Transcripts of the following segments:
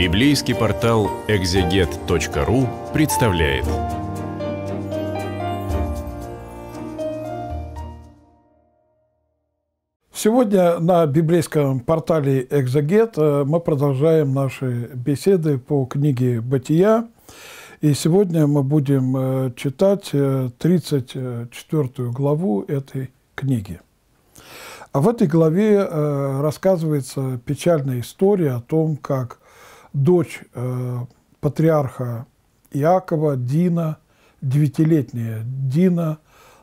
Библейский портал экзегет.ру представляет. Сегодня на библейском портале «Экзогет» э, мы продолжаем наши беседы по книге «Бытия». И сегодня мы будем э, читать 34 э, главу этой книги. А в этой главе рассказывается печальная история о том, как дочь э, патриарха Иакова, Дина, девятилетняя Дина,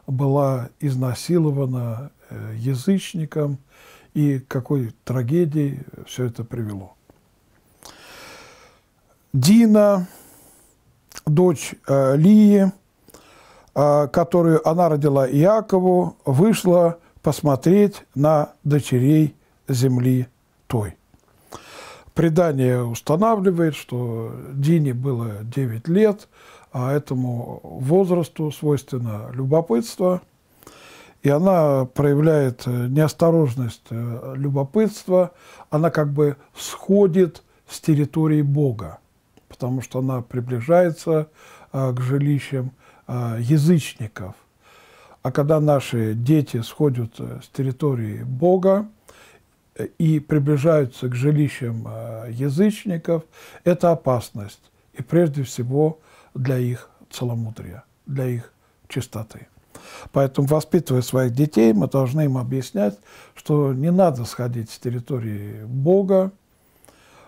была изнасилована э, язычником, и какой трагедии все это привело. Дина, дочь э, Лии, э, которую она родила Иакову, вышла посмотреть на дочерей земли той предание устанавливает, что Дине было 9 лет, а этому возрасту свойственно любопытство, и она проявляет э, неосторожность э, любопытства, она как бы сходит с территории Бога, потому что она приближается э, к жилищам язычников. А когда наши дети сходят с территории Бога, и приближаются к жилищам э, язычников, это опасность. И прежде всего для их целомудрия, для их чистоты. Поэтому, воспитывая своих детей, мы должны им объяснять, что не надо сходить с территории Бога,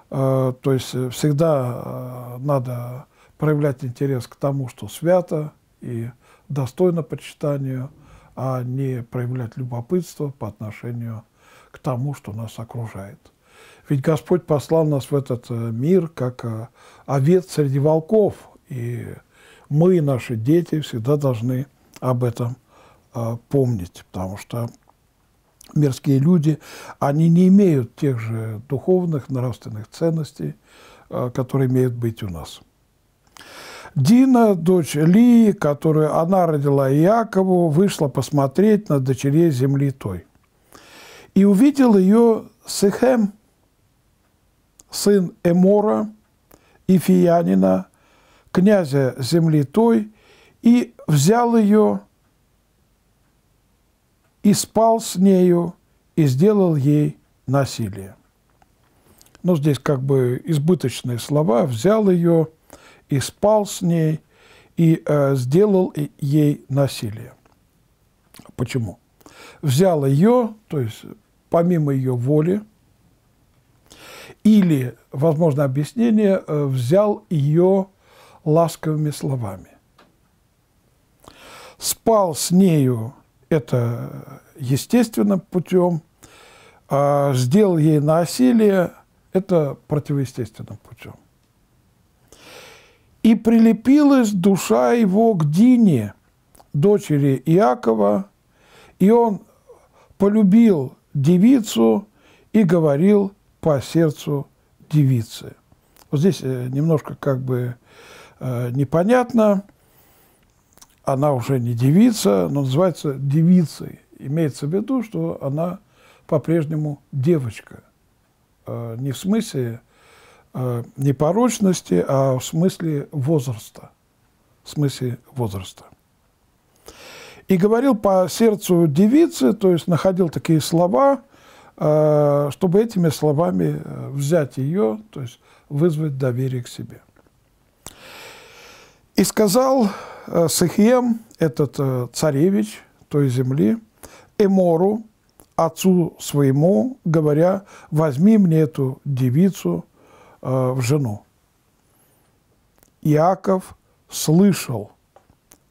э, то есть э, всегда надо проявлять интерес к тому, что свято и достойно почитанию, а не проявлять любопытство по отношению к тому, что нас окружает. Ведь Господь послал нас в этот э, мир как э, овец среди волков, и мы и наши дети всегда должны об этом э, помнить, потому что мирские люди, они не имеют тех же духовных, нравственных ценностей, которые имеют быть у нас. Дина, дочь Лии, которую она родила Иакову, вышла посмотреть на дочерей земли той и увидел ее Сехем, сын Эмора, Ифиянина, князя земли той, и взял ее, и спал с нею, и сделал ей насилие. Но ну, здесь как бы избыточные слова. Взял ее, и спал с ней, и э, сделал ей насилие. Почему? Взял ее, то есть помимо ее воли, или, возможно, объяснение, э, взял ее ласковыми словами. Спал с нею, это э, естественным путем, а сделал ей насилие, это противоестественным путем. И прилепилась душа его к Дине, дочери Иакова, и он полюбил девицу и говорил по сердцу девицы. Вот здесь э, немножко как бы э, непонятно, она уже не девица, но называется девицей. Имеется в виду, что она по-прежнему девочка. Э, не в смысле непорочности, а в смысле возраста. В смысле возраста и говорил по сердцу девицы, то есть находил такие слова, э, чтобы этими словами э, взять ее, то есть вызвать доверие к себе. И сказал э, Сахием, этот царевич той земли, Эмору, отцу своему, говоря, возьми мне эту девицу в жену. Иаков слышал –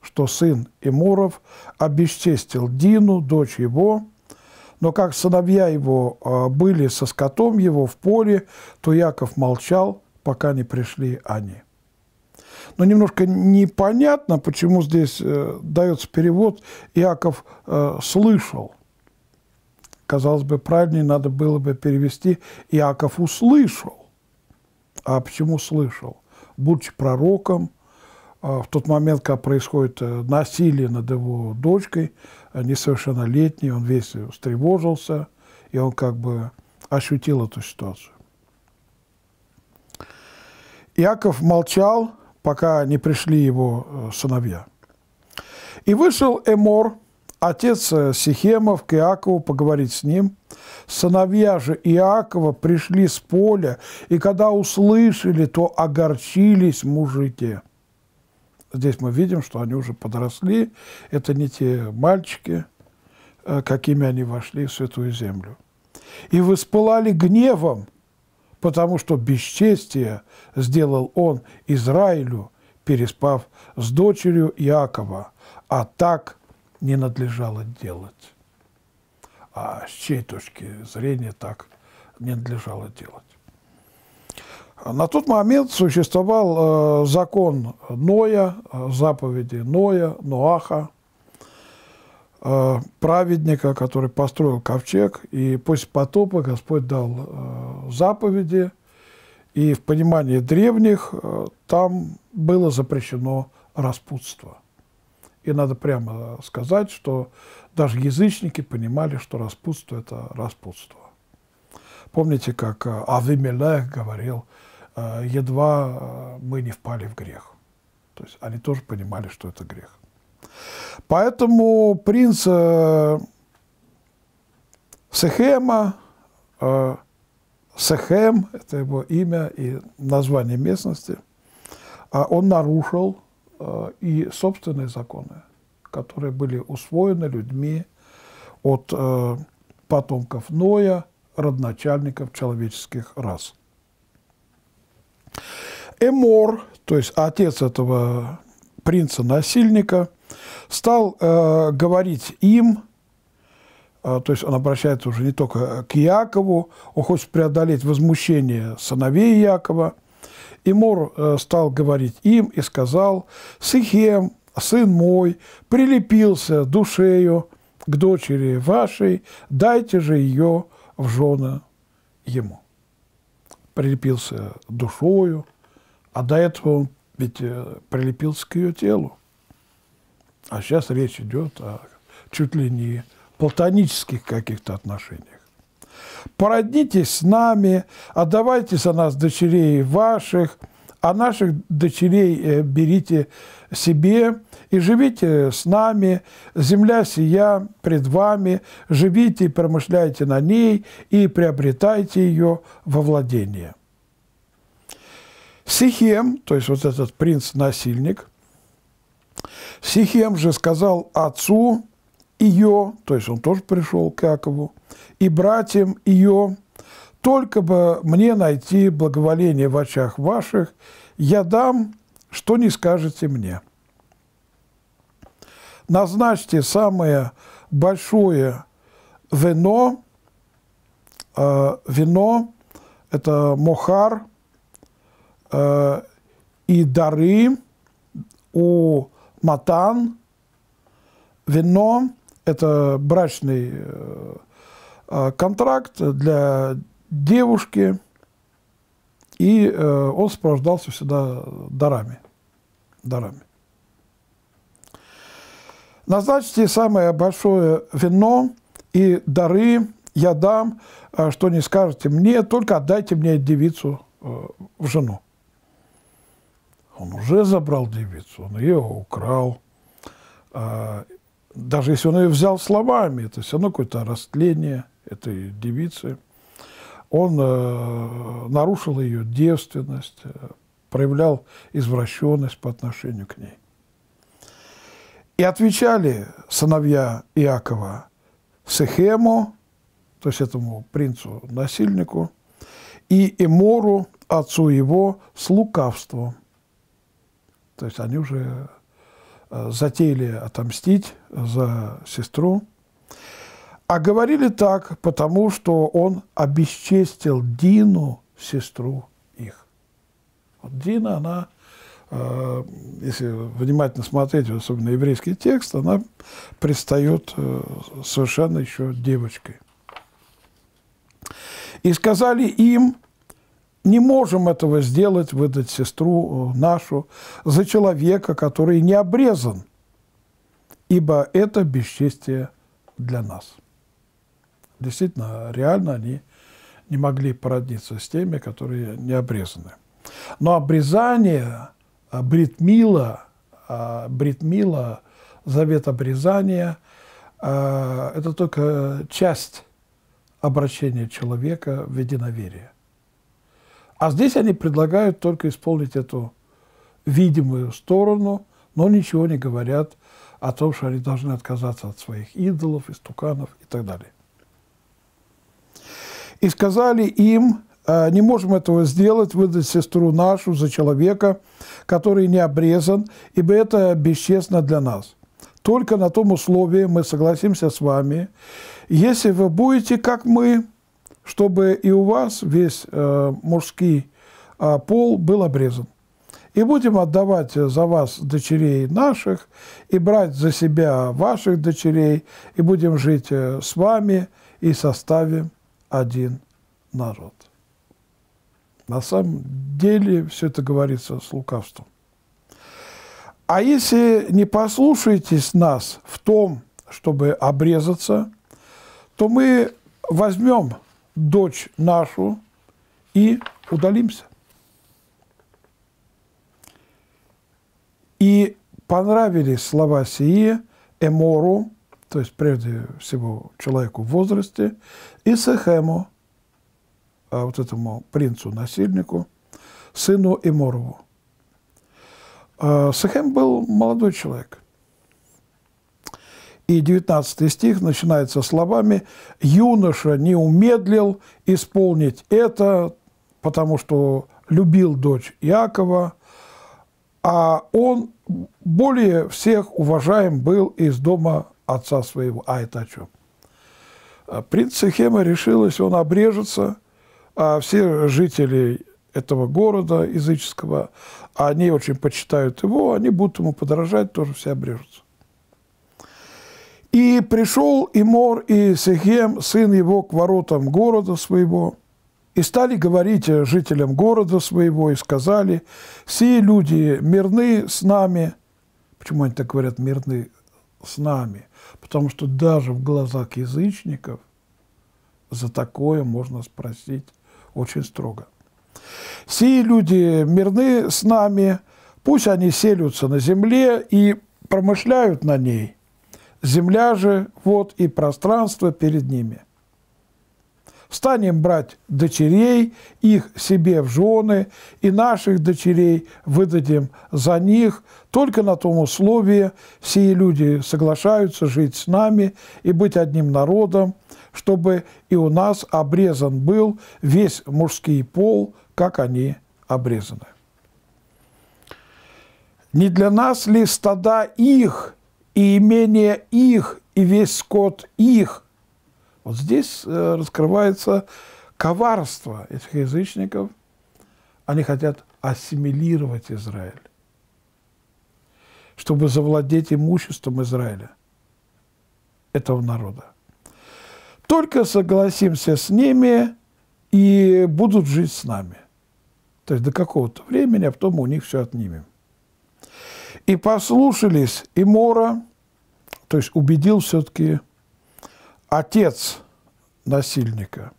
что сын Эмуров обесчестил Дину, дочь его, но как сыновья его а, были со скотом его в поле, то Яков молчал, пока не пришли они. Но немножко непонятно, почему здесь э, дается перевод «Иаков э, слышал». Казалось бы, правильнее надо было бы перевести «Иаков услышал». А почему слышал? Будучи пророком, а в тот момент, когда происходит э, насилие над его дочкой, э, несовершеннолетней, он весь встревожился, и он как бы ощутил эту ситуацию. Иаков молчал, пока не пришли его э, сыновья. И вышел Эмор, отец Сихемов, к Иакову поговорить с ним. Сыновья же Иакова пришли с поля, и когда услышали, то огорчились мужи те здесь мы видим, что они уже подросли. Это не те мальчики, э, какими они вошли в Святую Землю. И воспылали гневом, потому что бесчестие сделал он Израилю, переспав с дочерью Иакова, а так не надлежало делать. А с чьей точки зрения так не надлежало делать? На тот момент существовал э, закон Ноя, э, заповеди Ноя, Ноаха, э, праведника, который построил ковчег, и после потопа Господь дал заповеди, и в понимании древних там было запрещено распутство. И надо прямо сказать, что даже язычники понимали, что распутство – это распутство. Помните, как Авимелех говорил – Э, едва э, мы не впали в грех. То есть они тоже понимали, что это грех. Поэтому принц э, Сехема, э, Сехем, это его имя и название местности, э, он нарушил э, и собственные законы, которые были усвоены людьми от э, потомков Ноя, родначальников человеческих рас. Эмор, то есть отец этого принца-насильника, стал э, говорить им, э, то есть он обращается уже не только к Якову, он хочет преодолеть возмущение сыновей Якова. Эмор э, стал говорить им и сказал, «Сихем, сын мой, прилепился душею к дочери вашей, дайте же ее в жены ему» прилепился душою, а до этого он ведь э, прилепился к ее телу. А сейчас речь идет о чуть ли не платонических каких-то отношениях. «Породнитесь с нами, отдавайте за нас дочерей ваших, а наших дочерей э, берите себе, и живите с нами, земля сия пред вами, живите и промышляйте на ней, и приобретайте ее во владение». Сихем, то есть вот этот принц-насильник, Сихем же сказал отцу ее, то есть он тоже пришел к Якову, и братьям ее, «Только бы мне найти благоволение в очах ваших, я дам, что не скажете мне». Назначьте самое большое вино, э, вино – это мохар, э, и дары у матан, вино – это брачный э, контракт для девушки, и э, он сопровождался всегда дарами. дарами. Назначьте самое большое вино и дары я дам, а, что не скажете мне, только отдайте мне девицу э, в жену. Он уже забрал девицу, он ее украл. А, даже если он ее взял словами, это все равно какое-то растление этой девицы. Он э, нарушил ее девственность, э, проявлял извращенность по отношению к ней. И отвечали сыновья Иакова Сехему, то есть этому принцу-насильнику, и Эмору, отцу его, с лукавством. То есть они уже э, затеяли отомстить за сестру. А говорили так, потому что он обесчестил Дину, сестру их. Вот Дина, она если внимательно смотреть, особенно еврейский текст, она предстает э, совершенно еще девочкой. И сказали им, не можем этого сделать, выдать сестру э, нашу за человека, который не обрезан, ибо это бесчестие для нас. Действительно, реально они не могли породниться с теми, которые не обрезаны. Но обрезание бритмила, бритмила, а, завет обрезания а, – это только часть обращения человека в единоверие. А здесь они предлагают только исполнить эту видимую сторону, но ничего не говорят о том, что они должны отказаться от своих идолов, истуканов и так далее. «И сказали им, Э, не можем этого сделать, выдать сестру нашу за человека, который не обрезан, ибо это бесчестно для нас. Только на том условии мы согласимся с вами, если вы будете, как мы, чтобы и у вас весь э, мужский э, пол был обрезан. И будем отдавать за вас дочерей наших, и брать за себя ваших дочерей, и будем жить э, с вами и составим один народ. На самом деле все это говорится с лукавством. А если не послушаетесь нас в том, чтобы обрезаться, то мы возьмем дочь нашу и удалимся. И понравились слова сии Эмору, то есть прежде всего человеку в возрасте, и Сехему, а, вот этому принцу-насильнику, сыну Эморову. А, э, Сахем был молодой человек. И 19 стих начинается словами «Юноша не умедлил исполнить это, потому что любил дочь Якова а он более всех уважаем был из дома отца своего». А это о чем? Э, принц Сехема решилось, он обрежется – а все жители этого города языческого, а они очень почитают его, они будут ему подражать, тоже все обрежутся. И пришел Имор и Сехем, сын его, к воротам города своего, и стали говорить жителям города своего, и сказали, все люди мирны с нами. Почему они так говорят, мирны с нами? Потому что даже в глазах язычников за такое можно спросить очень строго. Сие люди мирны с нами, пусть они селются на земле и промышляют на ней, земля же, вот и пространство перед ними. Станем брать дочерей, их себе в жены, и наших дочерей выдадим за них, только на том условии все люди соглашаются жить с нами и быть одним народом, чтобы и у нас обрезан был весь мужский пол, как они обрезаны. Не для нас ли стада их, и имение их, и весь скот их? Вот здесь э, раскрывается коварство этих язычников. Они хотят ассимилировать Израиль, чтобы завладеть имуществом Израиля, этого народа. Только согласимся с ними и будут жить с нами. То есть до какого-то времени, а потом у них все отнимем. И послушались и Мора, то есть убедил все-таки отец насильника,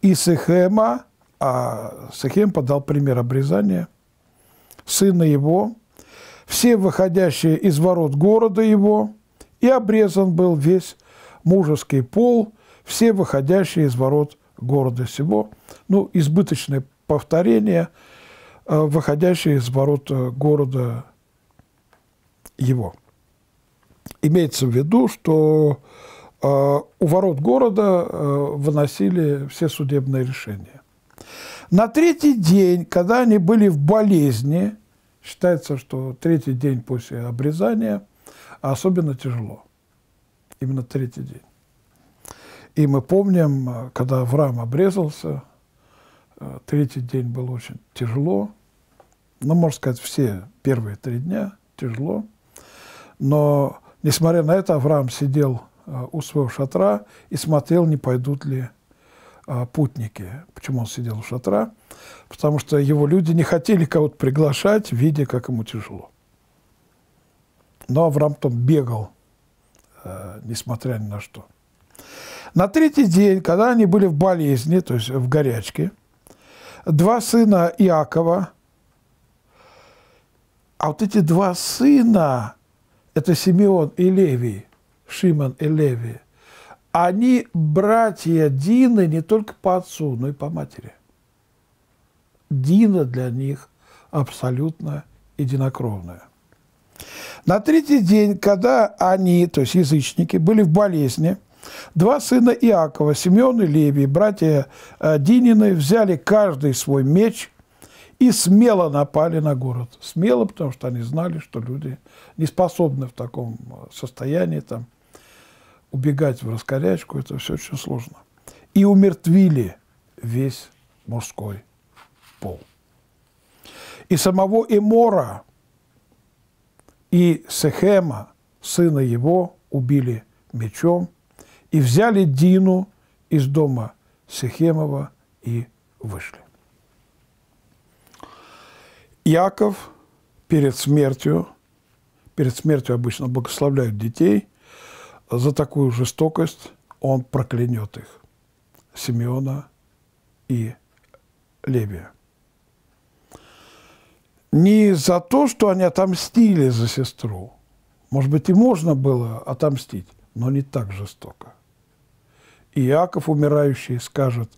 и Сехема, а Сехем подал пример обрезания, сына его, все выходящие из ворот города его, и обрезан был весь мужеский пол, все выходящие из ворот города сего. Ну, избыточное повторение, э, выходящие из ворот э, города его. Имеется в виду, что э, у ворот города выносили все судебные решения. На третий день, когда они были в болезни, считается, что третий день после обрезания особенно тяжело – именно третий день. И мы помним, э, когда Авраам обрезался, э, третий день был очень тяжело. Ну, можно сказать, все первые три дня тяжело. Но, несмотря на это, Авраам сидел э, у своего шатра и смотрел, не пойдут ли путники. Почему он сидел у шатра? Потому что его люди не хотели кого-то приглашать, видя, как ему тяжело. Но Авраам там бегал Э, несмотря ни на что. На третий день, когда они были в болезни, то есть в горячке, два сына Иакова, а вот эти два сына, это Симеон и Леви, Шимон и Леви, они братья Дины не только по отцу, но и по матери. Дина для них абсолютно единокровная. На третий день, когда они, то есть язычники, были в болезни, Два сына Иакова, Симеон и Левий, братья э, Динины, взяли каждый свой меч и смело напали на город. Смело, потому что они знали, что люди не способны в таком э, состоянии там, убегать в раскорячку. Это все очень сложно. И умертвили весь мужской пол. И самого Эмора, и Сехема, сына его, убили мечом, и взяли Дину из дома Сехемова и вышли. Яков перед смертью, перед смертью обычно благословляют детей, за такую жестокость он проклянет их, Симеона и Левия не за то, что они отомстили за сестру. Может быть, и можно было отомстить, но не так жестоко. И Иаков, умирающий, скажет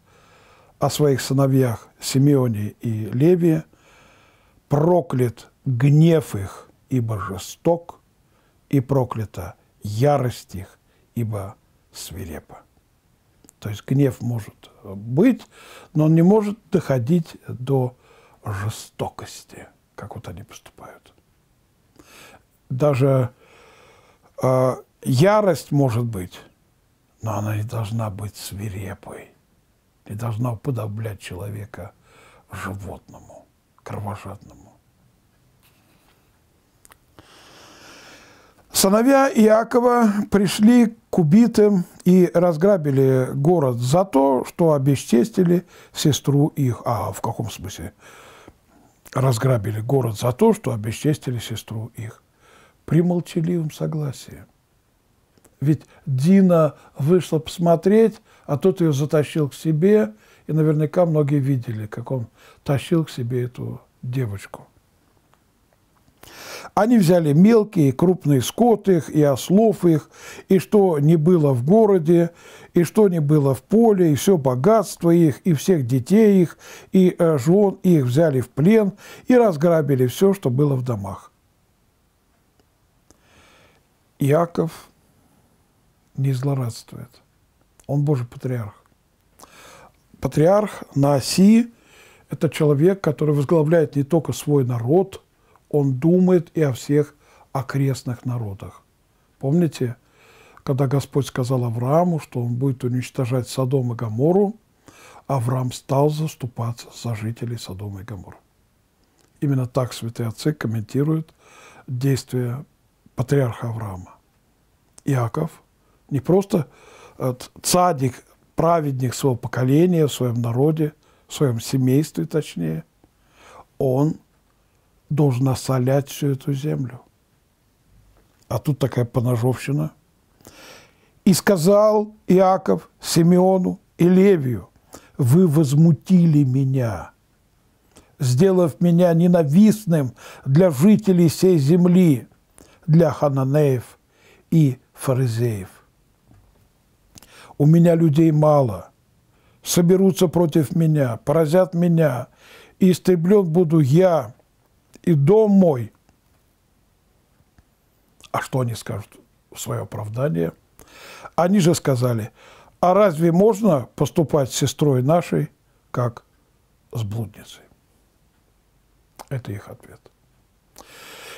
о своих сыновьях Симеоне и Левии: проклят гнев их, ибо жесток, и проклята ярость их, ибо свирепа". То есть гнев может быть, но он не может доходить до жестокости как вот они поступают. Даже э, ярость может быть, но она не должна быть свирепой, не должна уподоблять человека животному, кровожадному. Сыновья Иакова пришли к убитым и разграбили город за то, что обесчестили сестру их. А в каком смысле? разграбили город за то, что обесчестили сестру их. При молчаливом согласии. Ведь Дина вышла посмотреть, а тот ее затащил к себе, и наверняка многие видели, как он тащил к себе эту девочку. Они взяли мелкие, и крупные скот их, и ослов их, и что не было в городе, и что не было в поле, и все богатство их, и всех детей их, и э, жен их взяли в плен, и разграбили все, что было в домах. Иаков не злорадствует. Он Божий патриарх. Патриарх на оси – это человек, который возглавляет не только свой народ – он думает и о всех окрестных народах. Помните, когда Господь сказал Аврааму, что он будет уничтожать Содом и Гамору, Авраам стал заступаться за жителей Содома и Гамора. Именно так святые отцы комментируют действия патриарха Авраама. Иаков не просто э, цадик, праведник своего поколения, в своем народе, в своем семействе точнее, он должен осолять всю эту землю. А тут такая поножовщина. «И сказал Иаков Симеону и Левию, вы возмутили меня, сделав меня ненавистным для жителей всей земли, для хананеев и фаризеев. У меня людей мало, соберутся против меня, поразят меня, и истреблен буду я, и дом мой. А что они скажут в свое оправдание? Они же сказали, а разве можно поступать с сестрой нашей, как с блудницей? Это их ответ.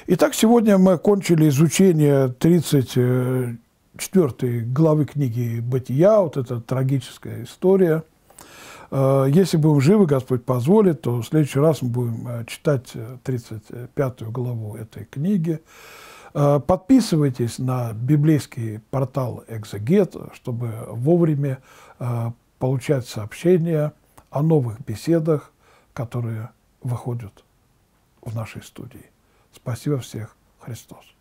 Итак, сегодня мы кончили изучение 34 главы книги «Бытия», вот эта трагическая история – Э, если будем живы, Господь позволит, то в следующий раз мы будем э, читать 35 э, главу этой книги. Подписывайтесь на библейский портал «Экзегет», чтобы вовремя получать сообщения о новых беседах, которые выходят в нашей студии. Спасибо всех. Христос.